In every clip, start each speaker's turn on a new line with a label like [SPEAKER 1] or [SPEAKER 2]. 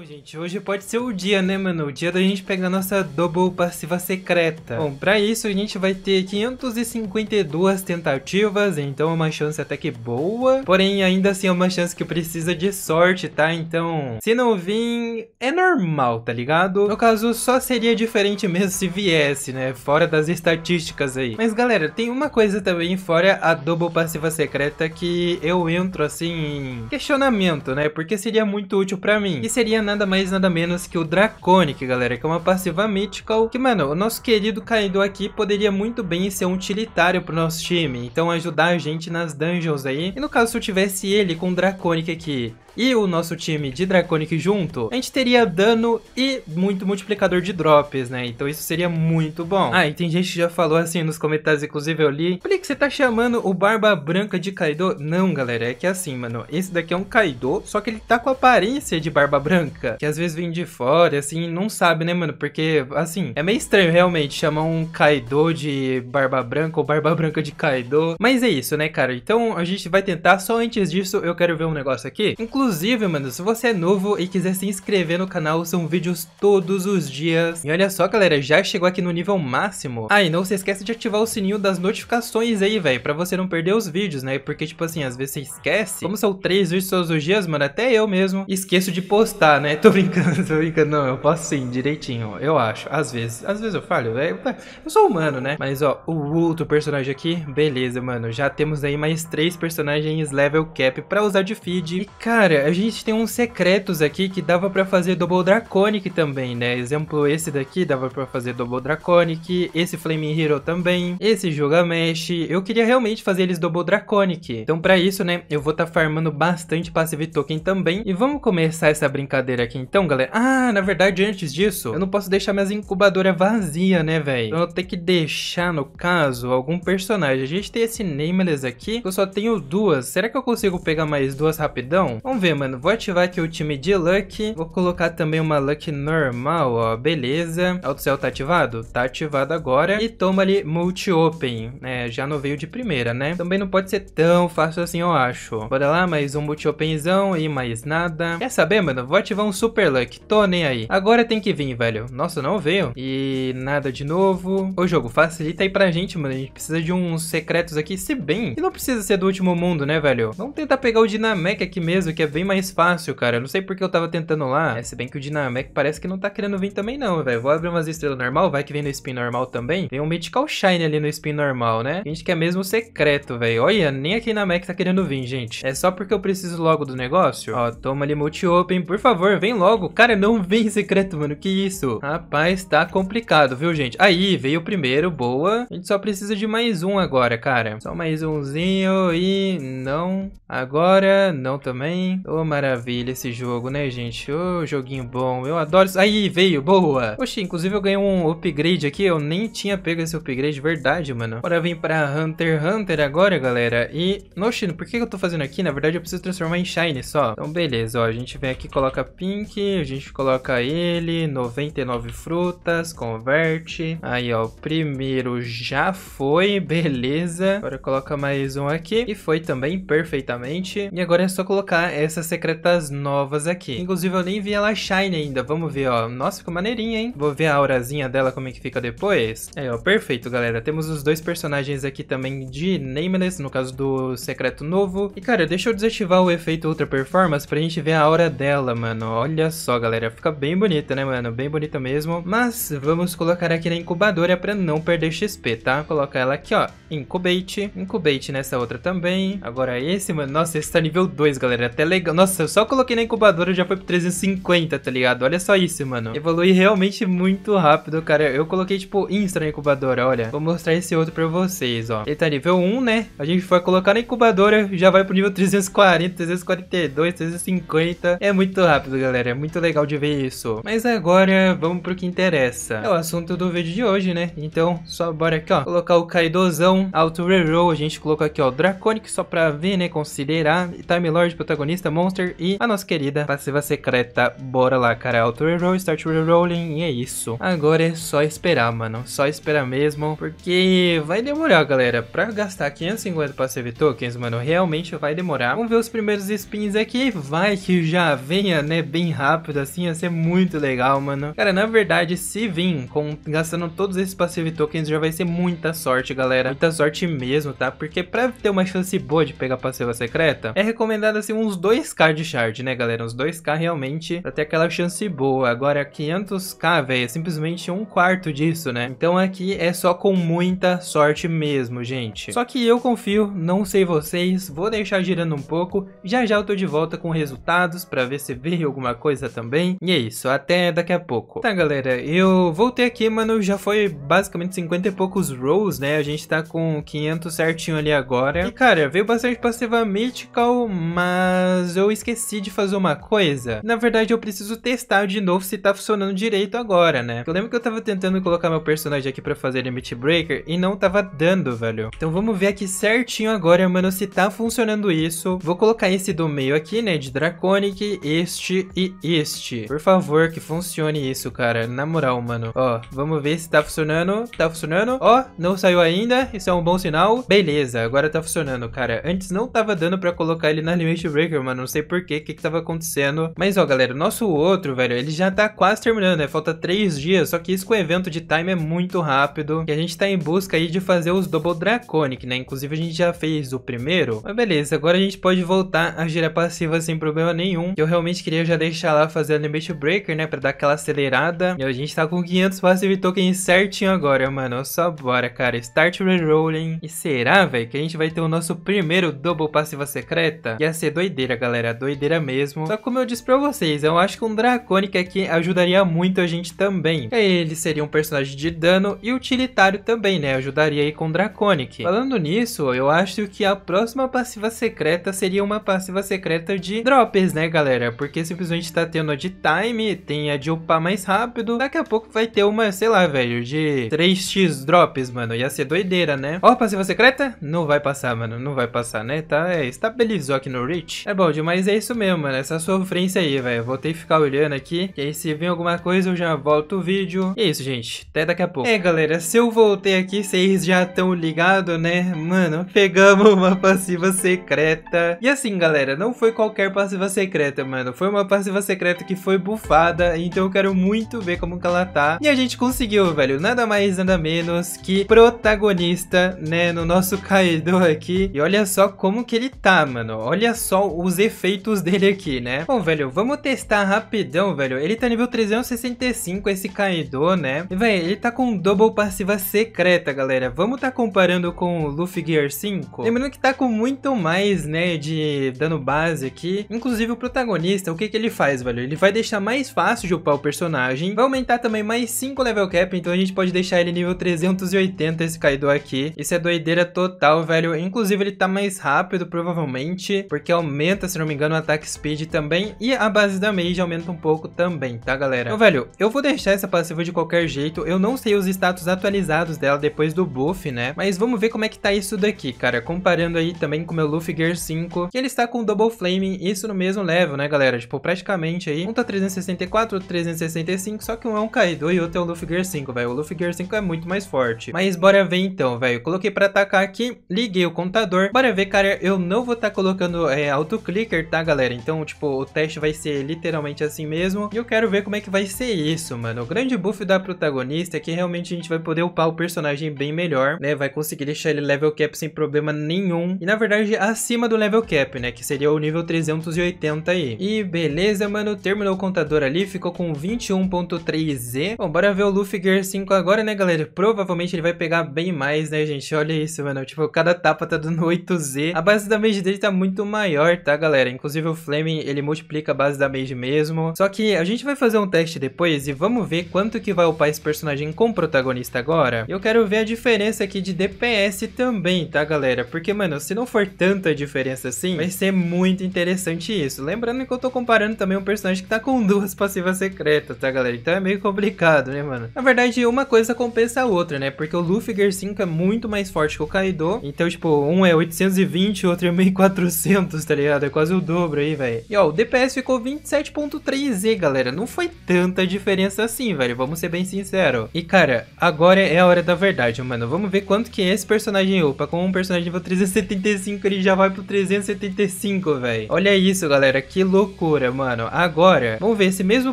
[SPEAKER 1] Bom, gente, hoje pode ser o dia, né, mano? O dia da gente pegar nossa double passiva secreta. Bom, pra isso a gente vai ter 552 tentativas, então é uma chance até que boa. Porém, ainda assim é uma chance que precisa de sorte, tá? Então, se não vir, é normal, tá ligado? No caso, só seria diferente mesmo se viesse, né? Fora das estatísticas aí. Mas, galera, tem uma coisa também fora a double passiva secreta que eu entro, assim, em questionamento, né? Porque seria muito útil pra mim. E seria, na nada mais nada menos que o Draconic, galera, que é uma passiva Mythical, que, mano, o nosso querido Kaido aqui poderia muito bem ser um utilitário pro nosso time, então ajudar a gente nas dungeons aí, e no caso se eu tivesse ele com o Draconic aqui, e o nosso time de Draconic junto, a gente teria dano e muito multiplicador de drops, né? Então isso seria muito bom. Ah, e tem gente que já falou assim nos comentários, inclusive eu li. que você tá chamando o Barba Branca de Kaido? Não, galera, é que é assim, mano. Esse daqui é um Kaido, só que ele tá com a aparência de Barba Branca, que às vezes vem de fora, assim, não sabe, né, mano? Porque, assim, é meio estranho realmente chamar um Kaido de Barba Branca ou Barba Branca de Kaido. Mas é isso, né, cara? Então a gente vai tentar. Só antes disso, eu quero ver um negócio aqui. Inclusive, Inclusive, mano, se você é novo e quiser se inscrever no canal, são vídeos todos os dias. E olha só, galera, já chegou aqui no nível máximo. Ah, e não se esquece de ativar o sininho das notificações aí, velho, pra você não perder os vídeos, né? Porque, tipo assim, às vezes você esquece. Como são três vídeos todos os dias, mano, até eu mesmo esqueço de postar, né? Tô brincando, tô brincando. Não, eu posso sim, direitinho, eu acho. Às vezes, às vezes eu falho, velho. Eu sou humano, né? Mas, ó, o outro personagem aqui, beleza, mano. Já temos aí mais três personagens level cap pra usar de feed. E, cara, Cara, a gente tem uns secretos aqui que dava para fazer Double Draconic também, né? Exemplo, esse daqui dava para fazer Double Draconic, esse Flaming Hero também, esse Gilgamesh. Eu queria realmente fazer eles Double Draconic. Então para isso, né, eu vou estar tá farmando bastante Passive Token também. E vamos começar essa brincadeira aqui então, galera. Ah, na verdade, antes disso, eu não posso deixar minhas incubadoras vazias, né, velho? Então eu tenho que deixar, no caso, algum personagem. A gente tem esse Nameless aqui, eu só tenho duas. Será que eu consigo pegar mais duas rapidão? Vamos ver, mano. Vou ativar aqui o time de Luck. Vou colocar também uma Luck normal, ó. Beleza. Alto ah, Céu tá ativado? Tá ativado agora. E toma ali multi-open. É, já não veio de primeira, né? Também não pode ser tão fácil assim, eu acho. Bora lá, mais um multi-openzão e mais nada. Quer saber, mano? Vou ativar um Super Luck. Tô nem aí. Agora tem que vir, velho. Nossa, não veio. E nada de novo. Ô, jogo, facilita aí pra gente, mano. A gente precisa de uns secretos aqui, se bem. E não precisa ser do último mundo, né, velho? Vamos tentar pegar o Dinamek aqui mesmo, que é bem mais fácil, cara. Eu não sei porque eu tava tentando lá. É, se bem que o Dynamac é parece que não tá querendo vir também não, velho. Vou abrir umas estrelas normal, vai que vem no spin normal também. Tem um Mythical Shine ali no spin normal, né? A gente quer mesmo secreto, velho. Olha, nem aqui na Mac tá querendo vir, gente. É só porque eu preciso logo do negócio? Ó, toma ali multi-open. Por favor, vem logo. Cara, não vem secreto, mano. Que isso? Rapaz, tá complicado, viu, gente? Aí, veio o primeiro. Boa. A gente só precisa de mais um agora, cara. Só mais umzinho e... Não. Agora, não também. Ô, oh, maravilha esse jogo, né, gente? Ô, oh, joguinho bom. Eu adoro isso. Aí, veio, boa. Oxi, inclusive eu ganhei um upgrade aqui. Eu nem tinha pego esse upgrade, verdade, mano. Bora vir pra Hunter x Hunter agora, galera. E, Noxino, por que eu tô fazendo aqui? Na verdade, eu preciso transformar em Shine só. Então, beleza, ó. A gente vem aqui, coloca Pink, a gente coloca ele, 99 frutas, converte. Aí, ó, o primeiro já foi, beleza. Agora coloca mais um aqui. E foi também, perfeitamente. E agora é só colocar essa essas secretas novas aqui. Inclusive, eu nem vi ela shine ainda. Vamos ver, ó. Nossa, ficou maneirinha, hein? Vou ver a aurazinha dela, como é que fica depois. É, ó, perfeito, galera. Temos os dois personagens aqui também de Nameless, no caso do secreto novo. E, cara, deixa eu desativar o efeito Ultra Performance pra gente ver a aura dela, mano. Olha só, galera. Fica bem bonita, né, mano? Bem bonita mesmo. Mas vamos colocar aqui na incubadora pra não perder XP, tá? Coloca ela aqui, ó. Incubate. Incubate nessa outra também. Agora esse, mano. Nossa, esse tá nível 2, galera. Até legal legal. Nossa, eu só coloquei na incubadora e já foi pro 350, tá ligado? Olha só isso, mano. Evolui realmente muito rápido, cara. Eu coloquei, tipo, Insta na incubadora, olha. Vou mostrar esse outro pra vocês, ó. Ele tá nível 1, né? A gente foi colocar na incubadora, já vai pro nível 340, 342, 350. É muito rápido, galera. É muito legal de ver isso. Mas agora, vamos pro que interessa. É o assunto do vídeo de hoje, né? Então, só bora aqui, ó. Colocar o Kaidozão, Alto Reroll. A gente colocou aqui, ó, Draconic, só pra ver, né? Considerar. E Time Lord, protagonista, Monster e a nossa querida passiva secreta. Bora lá, cara. Auto reroll, start rerolling e é isso. Agora é só esperar, mano. Só esperar mesmo, porque vai demorar, galera. Pra gastar 550 passive tokens, mano, realmente vai demorar. Vamos ver os primeiros spins aqui. Vai que já venha, né, bem rápido assim. Ia ser muito legal, mano. Cara, na verdade, se vir com, gastando todos esses passive tokens, já vai ser muita sorte, galera. Muita sorte mesmo, tá? Porque pra ter uma chance boa de pegar passiva secreta, é recomendado assim uns dois 2k de shard, né, galera? Uns 2k realmente pra ter aquela chance boa. Agora, 500k, velho, é simplesmente um quarto disso, né? Então aqui é só com muita sorte mesmo, gente. Só que eu confio, não sei vocês, vou deixar girando um pouco. Já já eu tô de volta com resultados pra ver se veio alguma coisa também. E é isso, até daqui a pouco. Tá, galera, eu voltei aqui, mano, já foi basicamente 50 e poucos rolls, né? A gente tá com 500 certinho ali agora. E, cara, veio bastante passiva Mythical, mas mas eu esqueci de fazer uma coisa. Na verdade, eu preciso testar de novo se tá funcionando direito agora, né? Eu lembro que eu tava tentando colocar meu personagem aqui pra fazer Limit Breaker e não tava dando, velho. Então vamos ver aqui certinho agora, mano, se tá funcionando isso. Vou colocar esse do meio aqui, né, de Draconic, este e este. Por favor, que funcione isso, cara. Na moral, mano. Ó, vamos ver se tá funcionando. Tá funcionando. Ó, não saiu ainda. Isso é um bom sinal. Beleza, agora tá funcionando, cara. Antes não tava dando pra colocar ele na Limit Breaker, mano mano. Não sei porquê, o que que tava acontecendo. Mas, ó, galera, o nosso outro, velho, ele já tá quase terminando, né? Falta três dias, só que isso com o evento de time é muito rápido. E a gente tá em busca aí de fazer os Double Draconic, né? Inclusive, a gente já fez o primeiro. Mas beleza, agora a gente pode voltar a girar passiva sem problema nenhum. Que eu realmente queria já deixar lá fazer o Limit Breaker, né? Pra dar aquela acelerada. E a gente tá com 500 passive tokens certinho agora, mano. Só bora, cara. Start Rerolling. E será, velho, que a gente vai ter o nosso primeiro Double Passiva Secreta? Ia ser doideira, galera. É doideira mesmo. Só que como eu disse pra vocês, eu acho que um Draconic aqui ajudaria muito a gente também. Ele seria um personagem de dano e utilitário também, né? Ajudaria aí com Draconic. Falando nisso, eu acho que a próxima passiva secreta seria uma passiva secreta de drops, né, galera? Porque simplesmente tá tendo a de time, tem a de upar mais rápido. Daqui a pouco vai ter uma, sei lá, velho, de 3x drops, mano. Ia ser doideira, né? Ó, passiva secreta? Não vai passar, mano. Não vai passar, né? Tá, é, estabilizou aqui no Reach. É bom, mas é isso mesmo, mano. Essa sofrência aí, velho. Vou ter que ficar olhando aqui. Que aí se vem alguma coisa, eu já volto o vídeo. E é isso, gente. Até daqui a pouco. É, galera, se eu voltei aqui, vocês já estão ligados, né? Mano, pegamos uma passiva secreta. E assim, galera, não foi qualquer passiva secreta, mano. Foi uma passiva secreta que foi bufada. Então eu quero muito ver como que ela tá. E a gente conseguiu, velho. Nada mais, nada menos que protagonista, né? No nosso Kaido aqui. E olha só como que ele tá, mano. Olha só os efeitos dele aqui, né? Bom, velho, vamos testar rapidão, velho. Ele tá nível 365, esse Kaido, né? E, velho, ele tá com double passiva secreta, galera. Vamos tá comparando com o Luffy Gear 5? Lembrando que tá com muito mais, né, de dano base aqui. Inclusive, o protagonista, o que que ele faz, velho? Ele vai deixar mais fácil de upar o personagem. Vai aumentar também mais 5 level cap, então a gente pode deixar ele nível 380, esse Kaido aqui. Isso é doideira total, velho. Inclusive, ele tá mais rápido, provavelmente, porque aumenta se não me engano, o ataque speed também. E a base da mage aumenta um pouco também, tá, galera? Então, velho, eu vou deixar essa passiva de qualquer jeito. Eu não sei os status atualizados dela depois do buff, né? Mas vamos ver como é que tá isso daqui, cara. Comparando aí também com o meu Luffy Gear 5, que ele está com Double Flame, isso no mesmo level, né, galera? Tipo, praticamente aí, um tá 364, outro 365, só que um é um Kaido e outro é o Luffy Gear 5, velho. O Luffy Gear 5 é muito mais forte. Mas bora ver então, velho. Coloquei pra atacar aqui, liguei o contador Bora ver, cara, eu não vou estar tá colocando é, autoclick tá, galera? Então, tipo, o teste vai ser literalmente assim mesmo. E eu quero ver como é que vai ser isso, mano. O grande buff da protagonista é que realmente a gente vai poder upar o personagem bem melhor, né? Vai conseguir deixar ele level cap sem problema nenhum. E, na verdade, acima do level cap, né? Que seria o nível 380 aí. E beleza, mano. Terminou o contador ali. Ficou com 21.3Z. Bom, bora ver o Luffy Gear 5 agora, né, galera? Provavelmente ele vai pegar bem mais, né, gente? Olha isso, mano. Tipo, cada tapa tá dando 8Z. A base da mage dele tá muito maior, tá, galera? galera. Inclusive o Fleming, ele multiplica a base da Mage mesmo. Só que a gente vai fazer um teste depois e vamos ver quanto que vai upar esse personagem com o protagonista agora. Eu quero ver a diferença aqui de DPS também, tá, galera? Porque, mano, se não for tanta diferença assim, vai ser muito interessante isso. Lembrando que eu tô comparando também um personagem que tá com duas passivas secretas, tá, galera? Então é meio complicado, né, mano? Na verdade, uma coisa compensa a outra, né? Porque o Luffy Gear 5 é muito mais forte que o Kaido. Então, tipo, um é 820, o outro é 1400, tá ligado? É foi é quase o dobro aí, velho. E ó, o DPS ficou 27.3Z, galera. Não foi tanta diferença assim, velho. Vamos ser bem sinceros. E cara, agora é a hora da verdade, mano. Vamos ver quanto que é esse personagem upa. Com um personagem nível 375, ele já vai pro 375, velho. Olha isso, galera. Que loucura, mano. Agora, vamos ver esse mesmo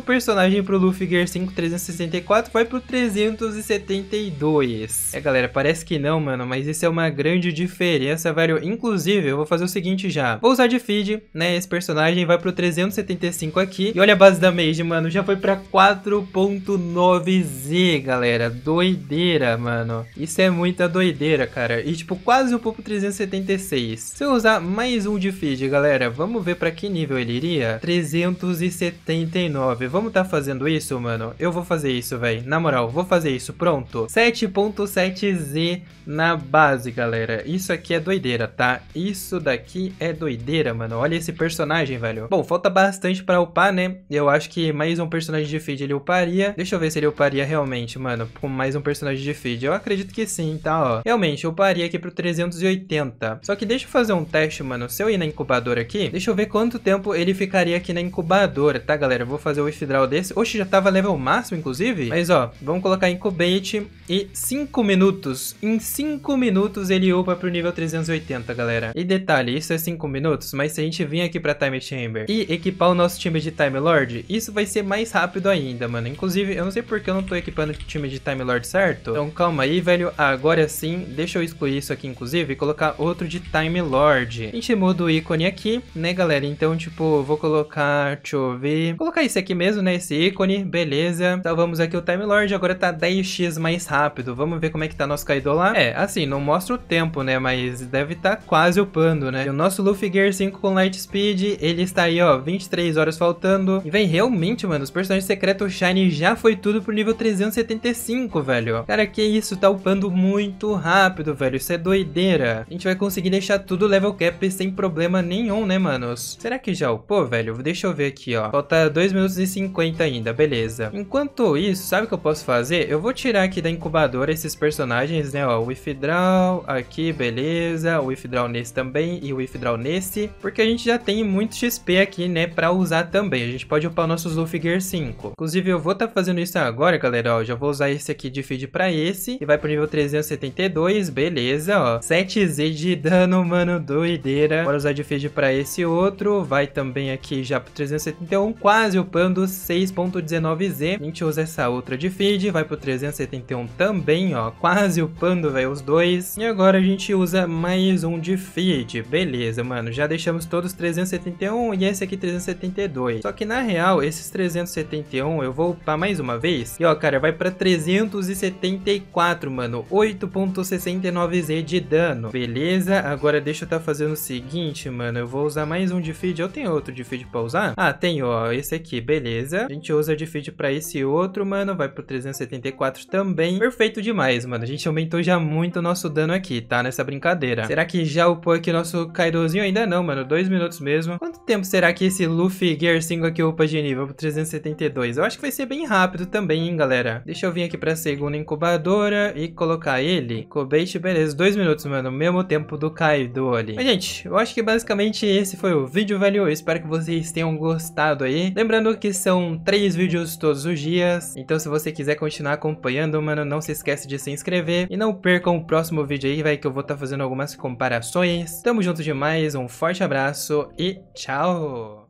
[SPEAKER 1] personagem pro Luffy Gear 5 364 vai pro 372. É, galera, parece que não, mano. Mas isso é uma grande diferença, velho. Inclusive, eu vou fazer o seguinte já. Vou usar de feed Mage, né? Esse personagem vai pro 375 aqui. E olha a base da Mage, mano. Já foi pra 4.9Z, galera. Doideira, mano. Isso é muita doideira, cara. E, tipo, quase um pouco 376. Se eu usar mais um de feed, galera, vamos ver pra que nível ele iria? 379. Vamos tá fazendo isso, mano? Eu vou fazer isso, velho. Na moral, vou fazer isso. Pronto. 7.7Z na base, galera. Isso aqui é doideira, tá? Isso daqui é doideira, mano. Olha esse personagem, velho. Bom, falta bastante pra upar, né? Eu acho que mais um personagem de feed ele uparia. Deixa eu ver se ele uparia realmente, mano. Com mais um personagem de feed. Eu acredito que sim, tá, ó. Realmente, eu uparia aqui pro 380. Só que deixa eu fazer um teste, mano. Se eu ir na incubadora aqui, deixa eu ver quanto tempo ele ficaria aqui na incubadora, tá, galera? Eu vou fazer o withdraw desse. Oxe, já tava level máximo, inclusive. Mas, ó, vamos colocar incubate e 5 minutos. Em 5 minutos ele upa pro nível 380, galera. E detalhe, isso é 5 minutos, mas se gente vir aqui pra Time Chamber e equipar o nosso time de Time Lord, isso vai ser mais rápido ainda, mano. Inclusive, eu não sei porque eu não tô equipando o time de Time Lord certo. Então calma aí, velho. Agora sim, deixa eu excluir isso aqui, inclusive, e colocar outro de Time Lord. A gente muda o ícone aqui, né, galera? Então, tipo, vou colocar... Deixa eu ver... Vou colocar esse aqui mesmo, né? Esse ícone. Beleza. Então vamos aqui o Time Lord. Agora tá 10x mais rápido. Vamos ver como é que tá nosso Kaido lá. É, assim, não mostra o tempo, né? Mas deve tá quase upando, né? E o nosso Luffy Gear 5 com Light Speed, ele está aí, ó, 23 horas faltando. E, vem realmente, mano, os personagens secretos Shine já foi tudo pro nível 375, velho. Cara, que isso, tá upando muito rápido, velho. Isso é doideira. A gente vai conseguir deixar tudo level cap sem problema nenhum, né, manos? Será que já upou, velho? Deixa eu ver aqui, ó. Falta 2 minutos e 50 ainda, beleza. Enquanto isso, sabe o que eu posso fazer? Eu vou tirar aqui da incubadora esses personagens, né, ó. o Withdraw aqui, beleza. o Withdraw nesse também e o Withdraw nesse. Porque a gente já tem muito XP aqui, né, pra usar também. A gente pode upar nossos Luffy 5. Inclusive, eu vou estar tá fazendo isso agora, galera, ó. Já vou usar esse aqui de feed pra esse. E vai pro nível 372, beleza, ó. 7Z de dano, mano, doideira. Bora usar de feed pra esse outro. Vai também aqui já pro 371, quase upando 6.19Z. A gente usa essa outra de feed, vai pro 371 também, ó. Quase upando, velho, os dois. E agora a gente usa mais um de feed, beleza, mano. Já deixamos todo todos 371 e esse aqui 372. Só que na real, esses 371 eu vou upar mais uma vez. E ó, cara, vai pra 374, mano. 8.69z de dano. Beleza, agora deixa eu tá fazendo o seguinte, mano. Eu vou usar mais um de feed. Eu tenho outro de feed pra usar? Ah, tem, ó. Esse aqui, beleza. A gente usa de feed pra esse outro, mano. Vai pro 374 também. Perfeito demais, mano. A gente aumentou já muito o nosso dano aqui, tá? Nessa brincadeira. Será que já upou aqui nosso Kaidozinho? Ainda não, mano. Dois dois minutos mesmo. Quanto tempo será que esse Luffy Gear 5 aqui upa nível 372. Eu acho que vai ser bem rápido também, hein, galera. Deixa eu vir aqui pra segunda incubadora e colocar ele. Kobeishi, beleza. Dois minutos, mano. Mesmo tempo do Kaido ali. Mas, gente, eu acho que basicamente esse foi o vídeo, velho. Eu espero que vocês tenham gostado aí. Lembrando que são três vídeos todos os dias. Então, se você quiser continuar acompanhando, mano, não se esquece de se inscrever. E não percam o próximo vídeo aí, vai, que eu vou estar tá fazendo algumas comparações. Tamo junto demais. Um forte abraço abrazo y chao.